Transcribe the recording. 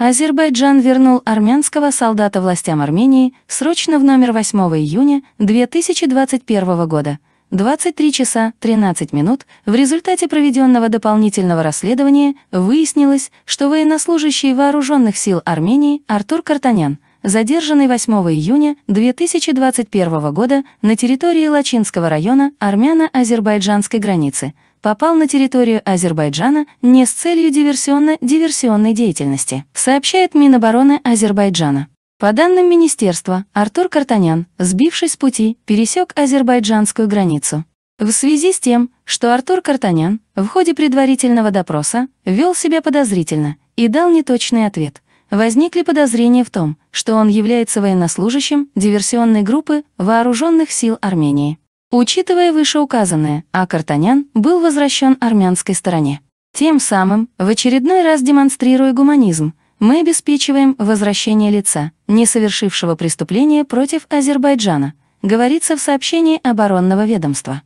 Азербайджан вернул армянского солдата властям Армении срочно в номер 8 июня 2021 года, 23 часа 13 минут, в результате проведенного дополнительного расследования выяснилось, что военнослужащий вооруженных сил Армении Артур Картанян – задержанный 8 июня 2021 года на территории Лачинского района армяно-азербайджанской границы, попал на территорию Азербайджана не с целью диверсионно-диверсионной деятельности, сообщает Минобороны Азербайджана. По данным министерства, Артур Картанян, сбившись с пути, пересек азербайджанскую границу. В связи с тем, что Артур Картанян в ходе предварительного допроса вел себя подозрительно и дал неточный ответ – возникли подозрения в том, что он является военнослужащим диверсионной группы Вооруженных сил Армении. Учитывая вышеуказанное, Акартанян был возвращен армянской стороне. Тем самым, в очередной раз демонстрируя гуманизм, мы обеспечиваем возвращение лица, не совершившего преступления против Азербайджана, говорится в сообщении оборонного ведомства.